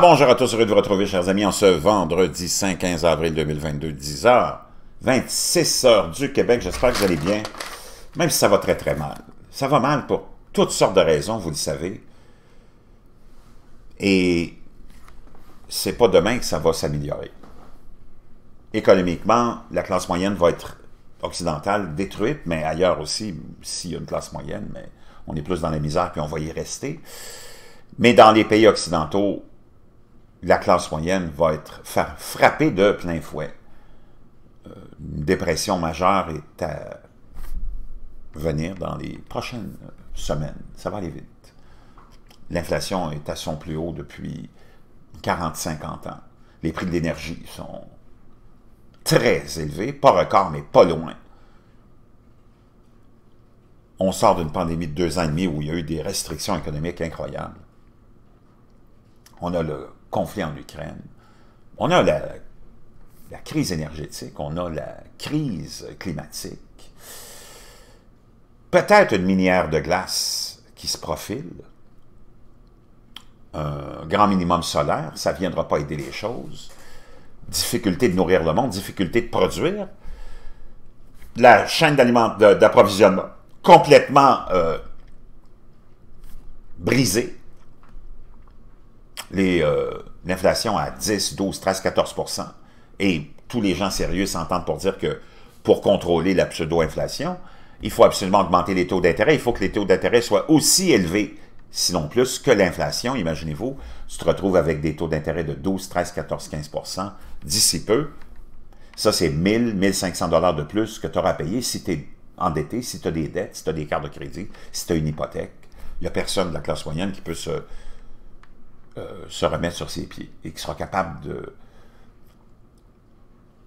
bonjour à tous, heureux de vous retrouver, chers amis, en ce vendredi 5, 15 avril 2022, 10h, 26h du Québec. J'espère que vous allez bien, même si ça va très très mal. Ça va mal pour toutes sortes de raisons, vous le savez. Et c'est pas demain que ça va s'améliorer. Économiquement, la classe moyenne va être occidentale détruite, mais ailleurs aussi, s'il y a une classe moyenne, mais on est plus dans la misère puis on va y rester. Mais dans les pays occidentaux, la classe moyenne va être frappée de plein fouet. Euh, une dépression majeure est à venir dans les prochaines euh, semaines. Ça va aller vite. L'inflation est à son plus haut depuis 40-50 ans. Les prix de l'énergie sont très élevés, pas record, mais pas loin. On sort d'une pandémie de deux ans et demi où il y a eu des restrictions économiques incroyables. On a le conflit en Ukraine, on a la, crise énergétique, on a la crise climatique, peut-être une minière de glace qui se profile, un grand minimum solaire, ça ne viendra pas aider les choses, difficulté de nourrir le monde, difficulté de produire, la chaîne d'approvisionnement complètement euh, brisée, euh, l'inflation à 10, 12, 13, 14 et tous les gens sérieux s'entendent pour dire que pour contrôler la pseudo-inflation, il faut absolument augmenter les taux d'intérêt. Il faut que les taux d'intérêt soient aussi élevés, sinon plus, que l'inflation. Imaginez-vous, tu te retrouves avec des taux d'intérêt de 12, 13, 14, 15 d'ici peu. Ça, c'est 1000, 1500 dollars de plus que tu auras à payer si tu es endetté, si tu as des dettes, si tu as des cartes de crédit, si tu as une hypothèque. Il n'y a personne de la classe moyenne qui peut se, euh, se remettre sur ses pieds et qui sera capable de,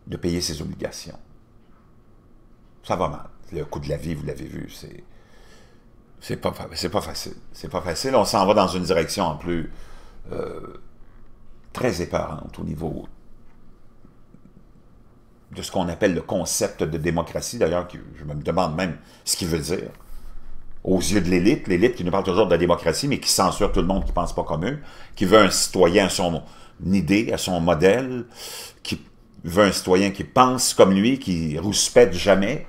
de payer ses obligations. Ça va mal. Le coût de la vie, vous l'avez vu, c'est c'est pas facile. C'est pas facile. On s'en va dans une direction en plus euh, très éparante au niveau de ce qu'on appelle le concept de démocratie, d'ailleurs, je me demande même ce qu'il veut dire aux yeux de l'élite, l'élite qui nous parle toujours de la démocratie, mais qui censure tout le monde qui ne pense pas comme eux, qui veut un citoyen à son idée, à son modèle, qui veut un citoyen qui pense comme lui, qui rouspète jamais.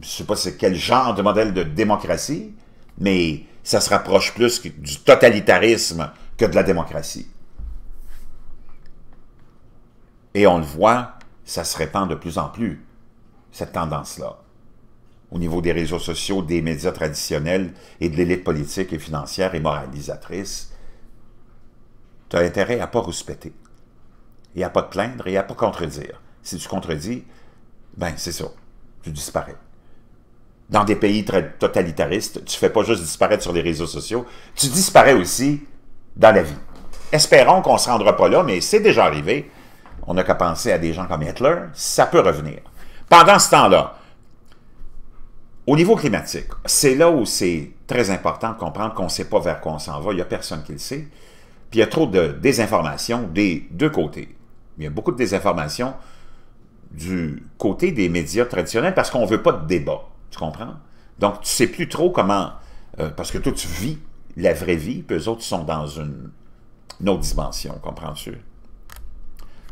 Je ne sais pas quel genre de modèle de démocratie, mais ça se rapproche plus du totalitarisme que de la démocratie. Et on le voit, ça se répand de plus en plus, cette tendance-là au niveau des réseaux sociaux, des médias traditionnels et de l'élite politique et financière et moralisatrice, tu as intérêt à ne pas respecter, et à ne pas te plaindre, et à ne pas contredire. Si tu contredis, ben c'est ça, tu disparais. Dans des pays totalitaristes, tu ne fais pas juste disparaître sur les réseaux sociaux, tu disparais aussi dans la vie. Espérons qu'on ne se rendra pas là, mais c'est déjà arrivé. On n'a qu'à penser à des gens comme Hitler, ça peut revenir. Pendant ce temps-là, au niveau climatique, c'est là où c'est très important de comprendre qu'on ne sait pas vers quoi on s'en va, il n'y a personne qui le sait. Puis il y a trop de désinformation des deux côtés. Il y a beaucoup de désinformation du côté des médias traditionnels parce qu'on ne veut pas de débat, tu comprends? Donc tu ne sais plus trop comment, euh, parce que toi tu vis la vraie vie, puis eux autres sont dans une, une autre dimension, comprends-tu?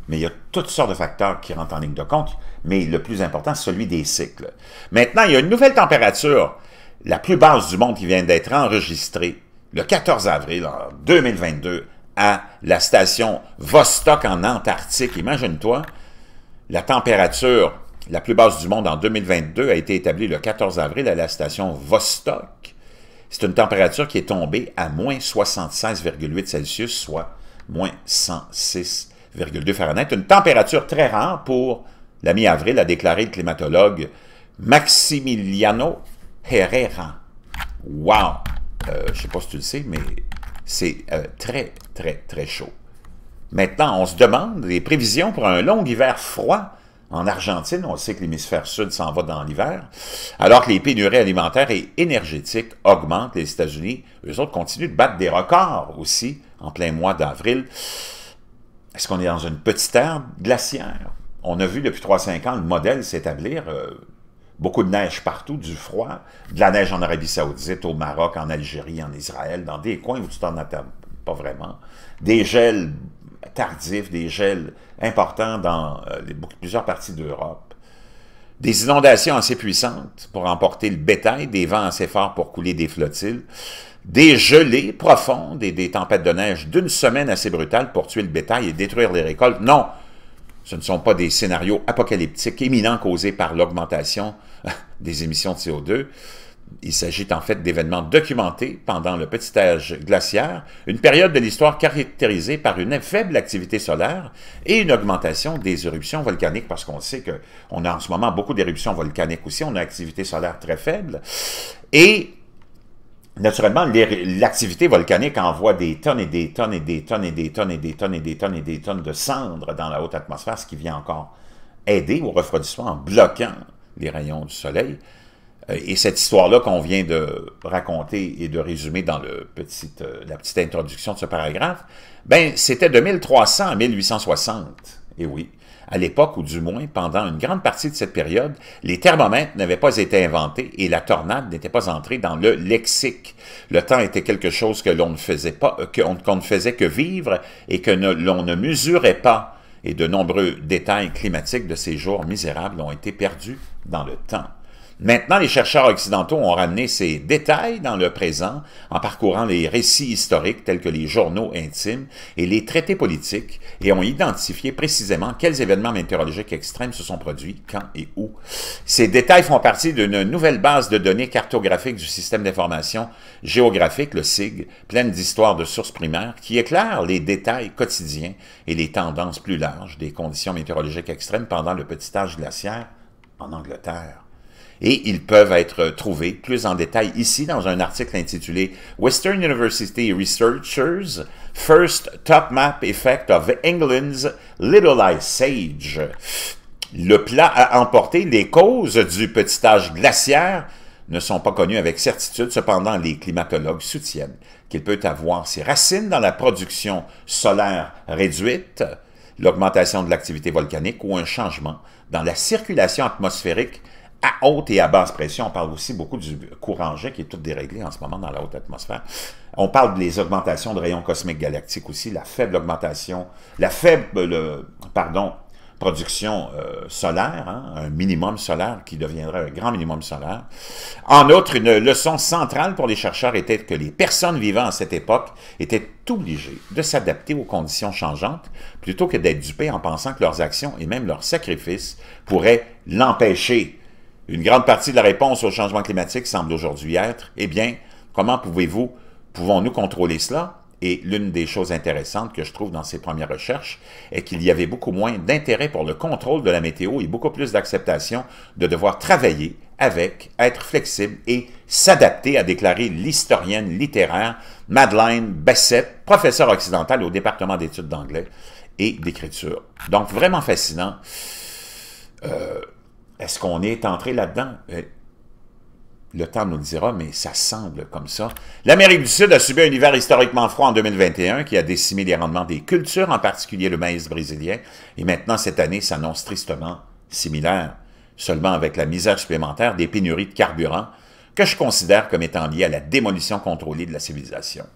Mais il y a toutes sortes de facteurs qui rentrent en ligne de compte, mais le plus important, c'est celui des cycles. Maintenant, il y a une nouvelle température, la plus basse du monde qui vient d'être enregistrée le 14 avril 2022 à la station Vostok en Antarctique. Imagine-toi, la température la plus basse du monde en 2022 a été établie le 14 avril à la station Vostok. C'est une température qui est tombée à moins 76,8 Celsius, soit moins 106 1,2 Fahrenheit, une température très rare pour la mi-avril, a déclaré le climatologue Maximiliano Herrera. Wow! Euh, je ne sais pas si tu le sais, mais c'est euh, très, très, très chaud. Maintenant, on se demande des prévisions pour un long hiver froid en Argentine. On sait que l'hémisphère sud s'en va dans l'hiver, alors que les pénuries alimentaires et énergétiques augmentent. Les États-Unis, eux autres, continuent de battre des records aussi en plein mois d'avril est-ce qu'on est dans une petite ère glaciaire? On a vu depuis 3-5 ans le modèle s'établir. Euh, beaucoup de neige partout, du froid, de la neige en Arabie Saoudite, au Maroc, en Algérie, en Israël, dans des coins où tu t'en attends pas vraiment. Des gels tardifs, des gels importants dans euh, plusieurs parties d'Europe. Des inondations assez puissantes pour emporter le bétail, des vents assez forts pour couler des flottilles, des gelées profondes et des tempêtes de neige d'une semaine assez brutale pour tuer le bétail et détruire les récoltes. Non, ce ne sont pas des scénarios apocalyptiques éminents causés par l'augmentation des émissions de CO2. Il s'agit en fait d'événements documentés pendant le petit âge glaciaire, une période de l'histoire caractérisée par une faible activité solaire et une augmentation des éruptions volcaniques, parce qu'on sait qu'on a en ce moment beaucoup d'éruptions volcaniques aussi, on a activité solaire très faible. Et Naturellement, l'activité volcanique envoie des tonnes et des tonnes et des tonnes et des tonnes et des tonnes et des tonnes et des tonnes de cendres dans la haute atmosphère, ce qui vient encore aider au refroidissement en bloquant les rayons du soleil. Euh, et cette histoire-là qu'on vient de raconter et de résumer dans euh, la petite introduction de ce paragraphe, ben, c'était de 1300 à 1860. Et eh oui, à l'époque, ou du moins pendant une grande partie de cette période, les thermomètres n'avaient pas été inventés et la tornade n'était pas entrée dans le lexique. Le temps était quelque chose que l'on ne faisait pas, euh, qu'on ne faisait que vivre et que l'on ne mesurait pas. Et de nombreux détails climatiques de ces jours misérables ont été perdus dans le temps. Maintenant, les chercheurs occidentaux ont ramené ces détails dans le présent en parcourant les récits historiques tels que les journaux intimes et les traités politiques et ont identifié précisément quels événements météorologiques extrêmes se sont produits, quand et où. Ces détails font partie d'une nouvelle base de données cartographiques du système d'information géographique, le SIG, pleine d'histoires de sources primaires qui éclaire les détails quotidiens et les tendances plus larges des conditions météorologiques extrêmes pendant le petit âge glaciaire en Angleterre et ils peuvent être trouvés plus en détail ici dans un article intitulé Western University Researchers First Top Map Effect of England's Little Ice Age ». Le plat a emporté les causes du petit âge glaciaire ne sont pas connues avec certitude, cependant les climatologues soutiennent qu'il peut avoir ses racines dans la production solaire réduite, l'augmentation de l'activité volcanique ou un changement dans la circulation atmosphérique à haute et à basse pression. On parle aussi beaucoup du courant jet qui est tout déréglé en ce moment dans la haute atmosphère. On parle des augmentations de rayons cosmiques galactiques aussi, la faible augmentation, la faible, euh, pardon, production euh, solaire, hein, un minimum solaire qui deviendrait un grand minimum solaire. En outre, une leçon centrale pour les chercheurs était que les personnes vivant à cette époque étaient obligées de s'adapter aux conditions changeantes plutôt que d'être dupées en pensant que leurs actions et même leurs sacrifices pourraient l'empêcher une grande partie de la réponse au changement climatique semble aujourd'hui être, eh bien, comment pouvez-vous, pouvons-nous contrôler cela? Et l'une des choses intéressantes que je trouve dans ces premières recherches est qu'il y avait beaucoup moins d'intérêt pour le contrôle de la météo et beaucoup plus d'acceptation de devoir travailler avec, être flexible et s'adapter, a déclaré l'historienne littéraire Madeleine Bassett, professeure occidentale au département d'études d'anglais et d'écriture. Donc vraiment fascinant. Euh, est-ce qu'on est entré là-dedans? Euh, le temps nous le dira, mais ça semble comme ça. L'Amérique du Sud a subi un hiver historiquement froid en 2021 qui a décimé les rendements des cultures, en particulier le maïs brésilien, et maintenant cette année s'annonce tristement similaire, seulement avec la misère supplémentaire des pénuries de carburant que je considère comme étant liées à la démolition contrôlée de la civilisation,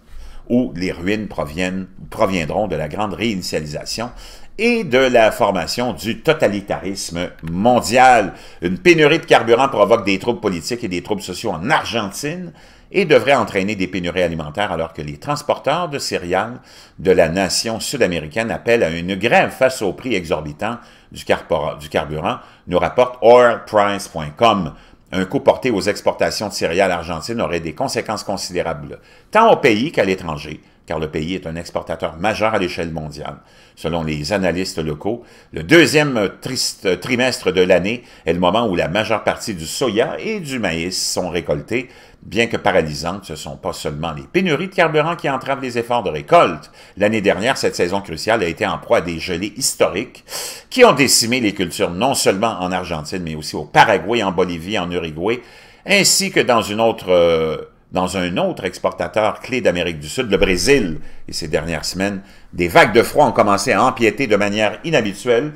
où les ruines proviennent, proviendront de la grande réinitialisation et de la formation du totalitarisme mondial. Une pénurie de carburant provoque des troubles politiques et des troubles sociaux en Argentine et devrait entraîner des pénuries alimentaires alors que les transporteurs de céréales de la nation sud-américaine appellent à une grève face au prix exorbitant du, carburant, nous rapporte oilprice.com. Un coût porté aux exportations de céréales argentines aurait des conséquences considérables, tant au pays qu'à l'étranger, car le pays est un exportateur majeur à l'échelle mondiale. Selon les analystes locaux, le deuxième triste euh, trimestre de l'année est le moment où la majeure partie du soya et du maïs sont récoltés. Bien que paralysantes, ce ne sont pas seulement les pénuries de carburant qui entravent les efforts de récolte. L'année dernière, cette saison cruciale a été en proie à des gelées historiques qui ont décimé les cultures non seulement en Argentine, mais aussi au Paraguay, en Bolivie, en Uruguay, ainsi que dans une autre... Euh, dans un autre exportateur clé d'Amérique du Sud, le Brésil. Et ces dernières semaines, des vagues de froid ont commencé à empiéter de manière inhabituelle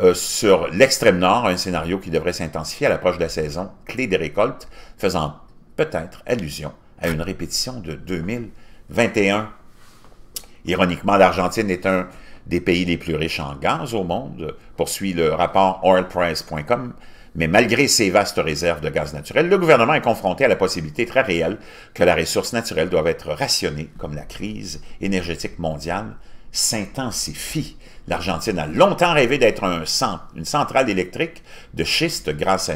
euh, sur l'extrême nord, un scénario qui devrait s'intensifier à l'approche de la saison clé des récoltes, faisant peut-être allusion à une répétition de 2021. Ironiquement, l'Argentine est un des pays les plus riches en gaz au monde, poursuit le rapport oilprice.com mais malgré ces vastes réserves de gaz naturel, le gouvernement est confronté à la possibilité très réelle que la ressource naturelle doive être rationnée, comme la crise énergétique mondiale s'intensifie. L'Argentine a longtemps rêvé d'être un une centrale électrique de schiste grâce à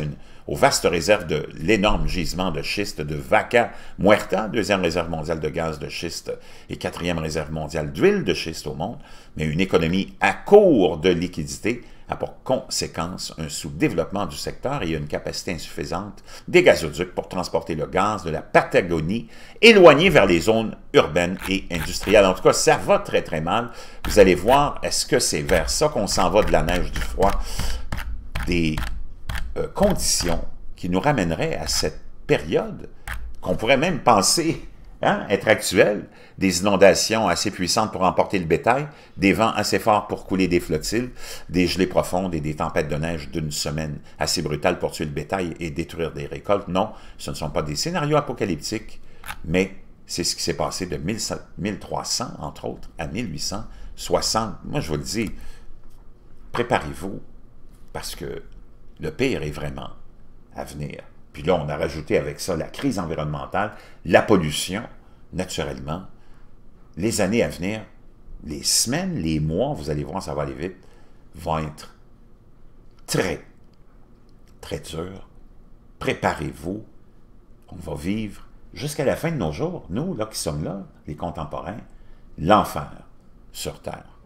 aux vastes réserves de l'énorme gisement de schiste de Vaca Muerta, deuxième réserve mondiale de gaz de schiste et quatrième réserve mondiale d'huile de schiste au monde, mais une économie à court de liquidités a pour conséquence un sous-développement du secteur et une capacité insuffisante des gazoducs pour transporter le gaz de la Patagonie éloigné vers les zones urbaines et industrielles. En tout cas, ça va très très mal. Vous allez voir, est-ce que c'est vers ça qu'on s'en va de la neige, du froid, des euh, conditions qui nous ramèneraient à cette période qu'on pourrait même penser Hein, être actuel, des inondations assez puissantes pour emporter le bétail, des vents assez forts pour couler des flottilles, des gelées profondes et des tempêtes de neige d'une semaine assez brutales pour tuer le bétail et détruire des récoltes. Non, ce ne sont pas des scénarios apocalyptiques, mais c'est ce qui s'est passé de 1300, entre autres, à 1860. Moi, je vous le dis, préparez-vous, parce que le pire est vraiment à venir. Puis là, on a rajouté avec ça la crise environnementale, la pollution, naturellement. Les années à venir, les semaines, les mois, vous allez voir, ça va aller vite, vont être très, très durs. Préparez-vous. On va vivre jusqu'à la fin de nos jours, nous, là, qui sommes là, les contemporains, l'enfer sur Terre.